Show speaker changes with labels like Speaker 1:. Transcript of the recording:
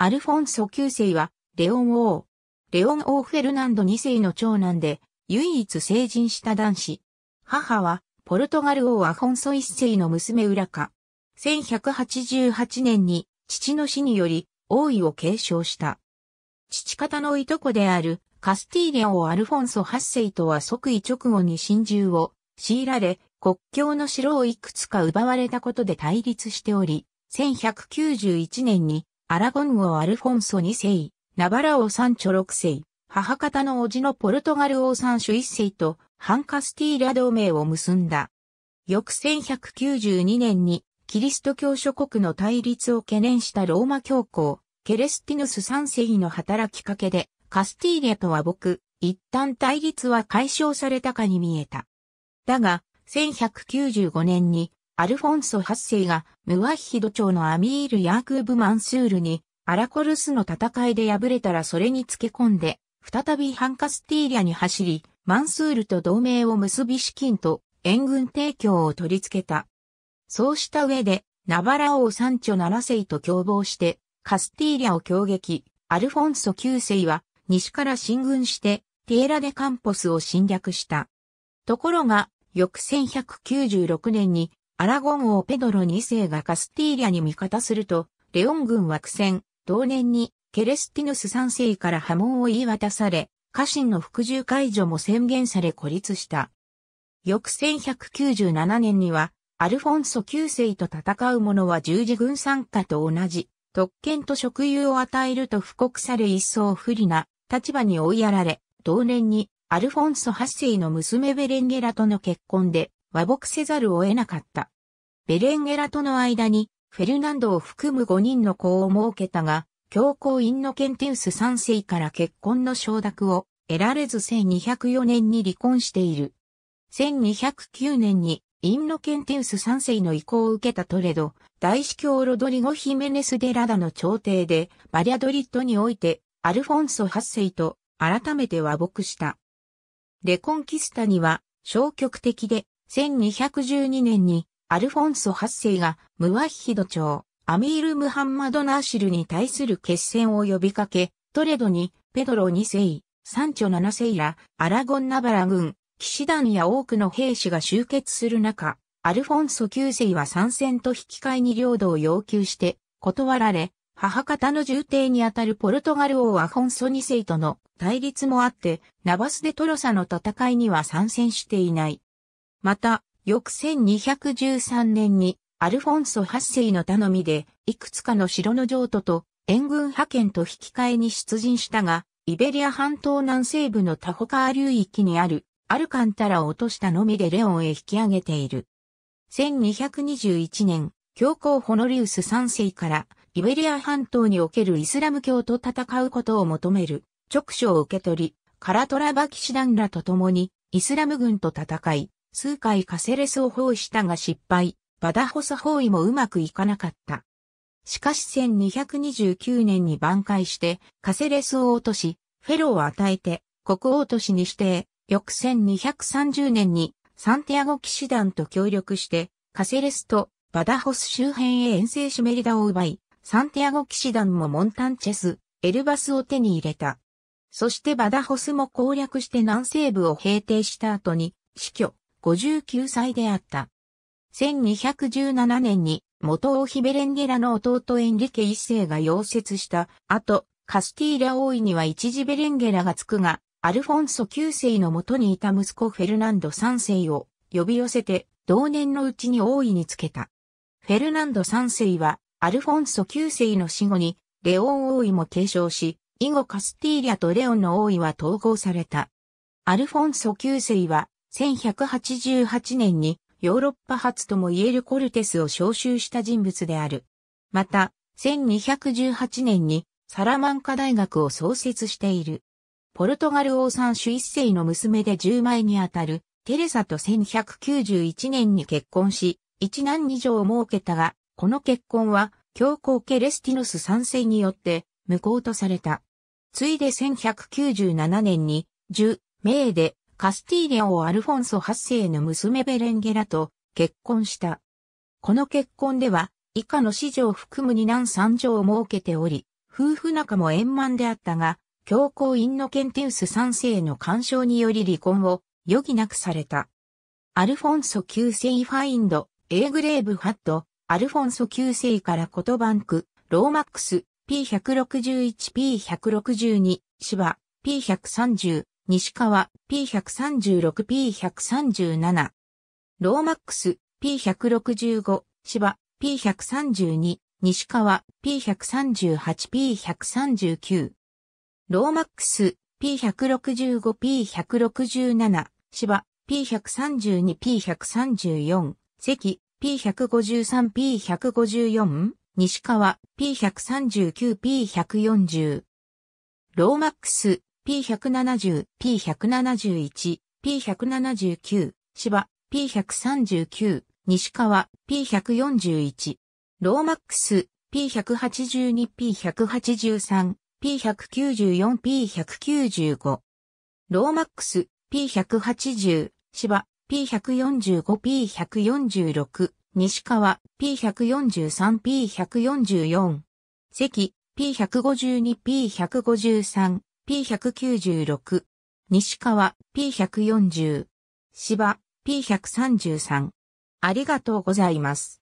Speaker 1: アルフォンソ9世は、レオン王。レオン王フェルナンド2世の長男で、唯一成人した男子。母は、ポルトガル王アフォンソ1世の娘浦カ。1188年に、父の死により、王位を継承した。父方のいとこである、カスティーリア王アルフォンソ8世とは即位直後に侵入を強いられ、国境の城をいくつか奪われたことで対立しており、1191年にアラゴン王アルフォンソ2世、ナバラ王サンチョ6世、母方の叔父のポルトガル王サンシュ1世と、ハンカスティーラ同盟を結んだ。翌1192年に、キリスト教諸国の対立を懸念したローマ教皇、ケレスティヌス3世の働きかけで、カスティーリアとは僕、一旦対立は解消されたかに見えた。だが、1195年にアルフォンソ8世がムワッヒド朝のアミール・ヤークーブ・マンスールにアラコルスの戦いで敗れたらそれにつけ込んで、再びハンカスティーリャに走り、マンスールと同盟を結び資金と援軍提供を取り付けた。そうした上で、ナバラ王サンチョ世と共謀して、カスティーリャを攻撃、アルフォンソ9世は西から進軍して、ティエラ・デ・カンポスを侵略した。ところが、翌1196年にアラゴン王ペドロ2世がカスティーリャに味方すると、レオン軍は苦戦、同年にケレスティヌス3世から波紋を言い渡され、家臣の服従解除も宣言され孤立した。翌1197年には、アルフォンソ9世と戦う者は十字軍参加と同じ、特権と職有を与えると布告され一層不利な立場に追いやられ、同年にアルフォンソ8世の娘ベレンゲラとの結婚で和睦せざるを得なかった。ベレンゲラとの間に、フェルナンドを含む5人の子を設けたが、教皇インノケンテウス3世から結婚の承諾を得られず1204年に離婚している。1209年にインノケンテウス3世の意向を受けたトレド、大司教ロドリゴ・ヒメネス・デ・ラダの朝廷で、バリアドリッドにおいて、アルフォンソ8世と改めて和睦した。レコンキスタには消極的で1212年にアルフォンソ8世がムワヒド朝アミール・ムハンマド・ナーシルに対する決戦を呼びかけ、トレドにペドロ2世、サンチョ7世らアラゴン・ナバラ軍、騎士団や多くの兵士が集結する中、アルフォンソ9世は参戦と引き換えに領土を要求して断られ、母方の重帝にあたるポルトガル王アフォンソ2世との対立もあって、ナバスでトロサの戦いには参戦していない。また、翌1213年に、アルフォンソ8世の頼みで、いくつかの城の譲渡と援軍派遣と引き換えに出陣したが、イベリア半島南西部のタホカー流域にあるアルカンタラを落としたのみでレオンへ引き上げている。1221年、教皇ホノリウス3世からイベリア半島におけるイスラム教と戦うことを求める直書を受け取り、カラトラバ騎士団らと共にイスラム軍と戦い、数回カセレスを包囲したが失敗、バダホス包囲もうまくいかなかった。しかし1229年に挽回してカセレスを落とし、フェロを与えて国王都市に指定、翌1230年にサンティアゴ騎士団と協力してカセレスとバダホス周辺へ遠征しメリダを奪い、サンティアゴ騎士団もモンタンチェス、エルバスを手に入れた。そしてバダホスも攻略して南西部を平定した後に死去、59歳であった。1217年に元王妃ベレンゲラの弟エンリケ一世が溶接した後、カスティーラ王位には一時ベレンゲラがつくが、アルフォンソ9世の元にいた息子フェルナンド3世を呼び寄せて同年のうちに王位につけた。フェルナンド3世はアルフォンソ9世の死後にレオン王位も継承し、以後カスティーリャとレオンの王位は統合された。アルフォンソ9世は1188年にヨーロッパ初とも言えるコルテスを招集した人物である。また、1218年にサラマンカ大学を創設している。ポルトガル王三種一世の娘で10枚にあたるテレサと1191年に結婚し、一男二女を設けたが、この結婚は教皇ケレスティノス三世によって無効とされた。ついで1197年に、十、名でカスティーリャ王アルフォンソ8世の娘ベレンゲラと結婚した。この結婚では、以下の子女を含む二男三女を設けており、夫婦仲も円満であったが、教皇インノケンテウス3世の干渉により離婚を余儀なくされた。アルフォンソ9世ファインド、エーグレーブハット、アルフォンソ9世からコトバンク、ローマックス、P161、P162、シバ、P130、西川 P136P137、ローマックス P165、芝 P132、西川 P138P139、ローマックス P165P167、芝 P132P134、関 P153P154、西川 P139P140、ローマックス P170、P171、P179、芝、P139、西川、P141、ローマックス、P182、P183、P194、P195、ローマックス、P180、芝、P145、P146、西川、P143、P144、関、P152、P153、P196、西川 P140、芝 P133。ありがとうございます。